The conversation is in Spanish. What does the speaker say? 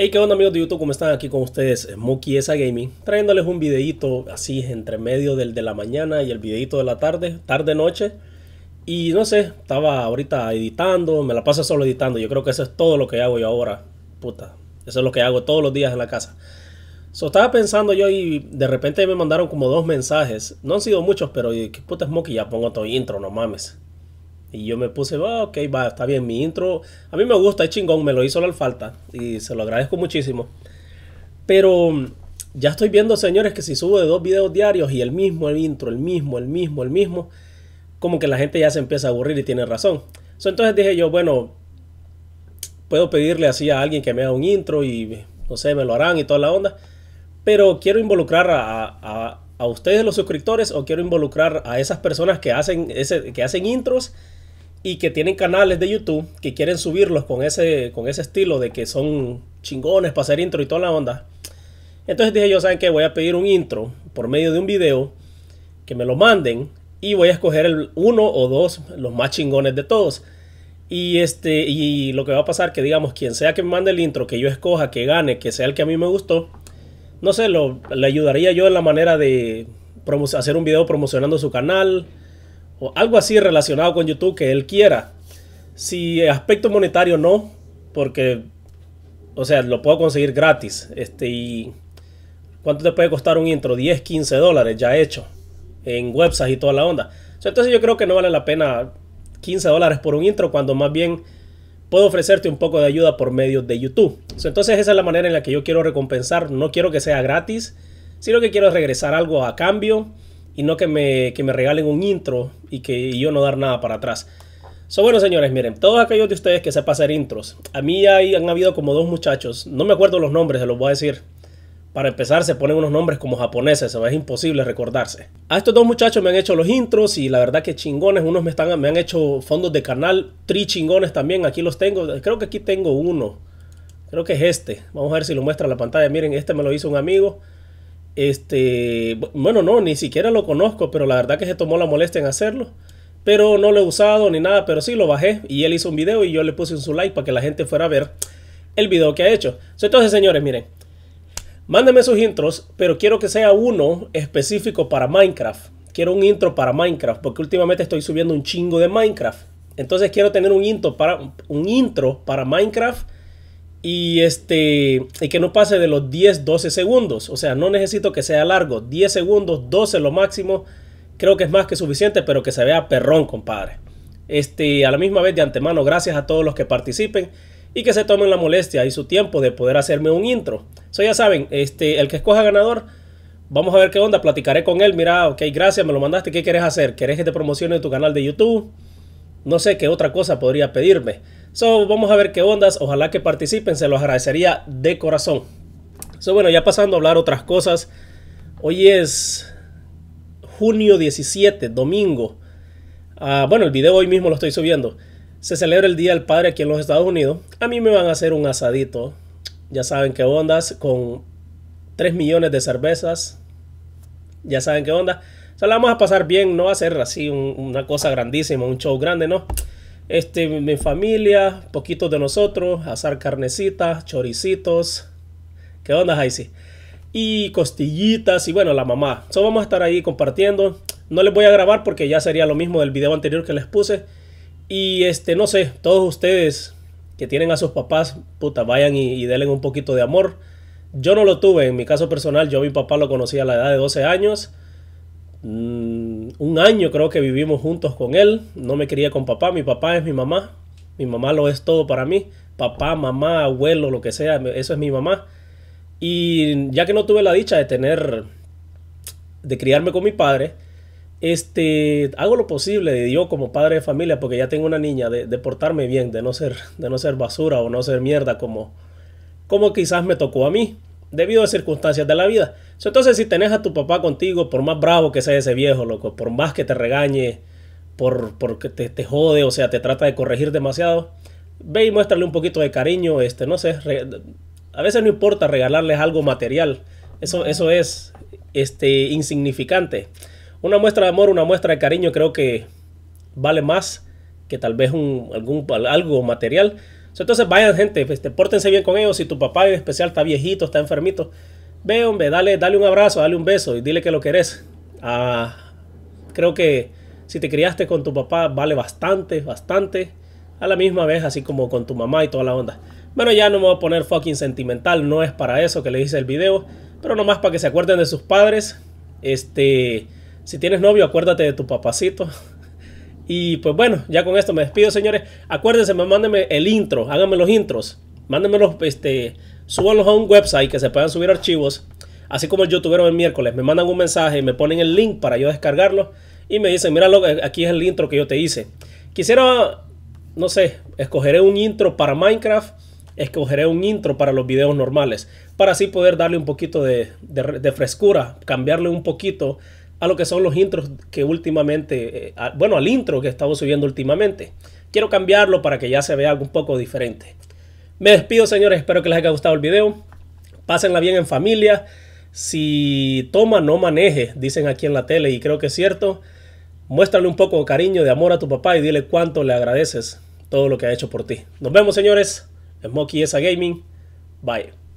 Hey, qué onda amigos de YouTube, ¿cómo están? Aquí con ustedes Muki Esa Gaming, trayéndoles un videito así entre medio del de la mañana y el videito de la tarde, tarde-noche. Y no sé, estaba ahorita editando, me la paso solo editando. Yo creo que eso es todo lo que hago yo ahora, puta. Eso es lo que hago todos los días en la casa. So, estaba pensando yo y de repente me mandaron como dos mensajes. No han sido muchos, pero ¿qué puta es Ya pongo todo intro, no mames. Y yo me puse, ok, va, está bien, mi intro. A mí me gusta, es chingón, me lo hizo la falta y se lo agradezco muchísimo. Pero mm, ya estoy viendo, señores, que si subo de dos videos diarios y el mismo, el intro, el mismo, el mismo, el mismo, como que la gente ya se empieza a aburrir y tiene razón. entonces dije yo, bueno, puedo pedirle así a alguien que me haga un intro y no sé, me lo harán y toda la onda. Pero quiero involucrar a, ustedes los suscriptores o quiero involucrar a esas personas que hacen, que hacen intros y que tienen canales de YouTube que quieren subirlos con ese, con ese estilo de que son chingones para hacer intro y toda la onda. Entonces dije yo, ¿saben qué? Voy a pedir un intro por medio de un video que me lo manden y voy a escoger el uno o dos, los más chingones de todos. Y, este, y lo que va a pasar que digamos, quien sea que me mande el intro, que yo escoja, que gane, que sea el que a mí me gustó, no sé, lo, le ayudaría yo en la manera de hacer un video promocionando su canal, o algo así relacionado con YouTube que él quiera. Si aspecto monetario no, porque, o sea, lo puedo conseguir gratis. Este, y ¿cuánto te puede costar un intro? 10, 15 dólares ya hecho en websites y toda la onda. Entonces yo creo que no vale la pena 15 dólares por un intro cuando más bien puedo ofrecerte un poco de ayuda por medio de YouTube. Entonces esa es la manera en la que yo quiero recompensar. No quiero que sea gratis, sino que quiero regresar algo a cambio y no que me, que me regalen un intro y que yo no dar nada para atrás. So, bueno, señores, miren, todos aquellos de ustedes que sepan hacer intros, a mí hay, han habido como dos muchachos, no me acuerdo los nombres, se los voy a decir. Para empezar, se ponen unos nombres como japoneses, es imposible recordarse. A estos dos muchachos me han hecho los intros y la verdad que chingones. Unos me, están, me han hecho fondos de canal, tri chingones también. Aquí los tengo, creo que aquí tengo uno. Creo que es este. Vamos a ver si lo muestra la pantalla. Miren, este me lo hizo un amigo. Este, bueno, no, ni siquiera lo conozco, pero la verdad que se tomó la molestia en hacerlo. Pero no lo he usado ni nada, pero sí lo bajé y él hizo un video y yo le puse un su like para que la gente fuera a ver el video que ha hecho. Entonces, señores, miren, mándenme sus intros, pero quiero que sea uno específico para Minecraft. Quiero un intro para Minecraft porque últimamente estoy subiendo un chingo de Minecraft. Entonces quiero tener un intro para, un intro para Minecraft y este y que no pase de los 10 12 segundos o sea no necesito que sea largo 10 segundos 12 lo máximo creo que es más que suficiente pero que se vea perrón compadre este a la misma vez de antemano gracias a todos los que participen y que se tomen la molestia y su tiempo de poder hacerme un intro eso ya saben este el que escoja ganador vamos a ver qué onda platicaré con él mira ok gracias me lo mandaste qué quieres hacer querés que te promocione tu canal de youtube no sé qué otra cosa podría pedirme So, vamos a ver qué ondas. Ojalá que participen, se los agradecería de corazón. So, bueno, ya pasando a hablar otras cosas. Hoy es junio 17, domingo. Ah, bueno, el video hoy mismo lo estoy subiendo. Se celebra el Día del Padre aquí en los Estados Unidos. A mí me van a hacer un asadito. Ya saben qué ondas, con 3 millones de cervezas. Ya saben qué onda. O sea, la vamos a pasar bien, no va a ser así una cosa grandísima, un show grande, ¿no? Este, mi familia, poquitos de nosotros, asar carnecitas, choricitos. ¿Qué onda, sí Y costillitas y bueno, la mamá. solo vamos a estar ahí compartiendo. No les voy a grabar porque ya sería lo mismo del video anterior que les puse. Y este, no sé, todos ustedes que tienen a sus papás, puta, vayan y, denle un poquito de amor. Yo no lo tuve, en mi caso personal, yo a mi papá lo conocí a la edad de 12 años. Mm, un año creo que vivimos juntos con él. No me crié con papá, mi papá es mi mamá. Mi mamá lo es todo para mí. Papá, mamá, abuelo, lo que sea, eso es mi mamá. Y ya que no tuve la dicha de tener, de criarme con mi padre, este, hago lo posible de dios como padre de familia, porque ya tengo una niña, de, de, portarme bien, de no, ser, de no ser basura o no ser mierda como, como quizás me tocó a mí, debido a circunstancias de la vida entonces, si tenés a tu papá contigo, por más bravo que sea ese viejo, loco, por más que te regañe, por, porque que te, jode, o sea, te trata de corregir demasiado, ve y muéstrale un poquito de cariño, este, no sé, a veces no importa regalarles algo material, eso, eso es este, insignificante. Una muestra de amor, una muestra de cariño creo que vale más que tal vez un, algún, algo material. Entonces vayan gente, este, pórtense bien con ellos. Si tu papá en especial está viejito, está enfermito, ve hombre, dale, dale un abrazo, dale un beso y dile que lo querés. Ah, creo que si te criaste con tu papá vale bastante, bastante. A la misma vez, así como con tu mamá y toda la onda. Bueno, ya no me voy a poner fucking sentimental, no es para eso que le hice el video. Pero nomás para que se acuerden de sus padres. Este, si tienes novio, acuérdate de tu papacito. Y pues bueno, ya con esto me despido, señores. Acuérdense, mándenme el intro, háganme los intros. Mándenme los, este, Subanlos a un website que se puedan subir archivos. Así como el youtuber el miércoles me mandan un mensaje y me ponen el link para yo descargarlo. Y me dicen, mira, aquí es el intro que yo te hice. Quisiera, no sé, escogeré un intro para Minecraft escogeré un intro para los videos normales, para así poder darle un poquito de, frescura, cambiarle un poquito a lo que son los intros que últimamente, eh, bueno, al intro que estamos subiendo últimamente. Quiero cambiarlo para que ya se vea algo un poco diferente. Me despido, señores. Espero que les haya gustado el video. Pásenla bien en familia. Si toma, no maneje, dicen aquí en la tele, y creo que es cierto. Muéstrale un poco de cariño, de amor a tu papá y dile cuánto le agradeces todo lo que ha hecho por ti. Nos vemos, señores. Smokey Esa Gaming. Bye.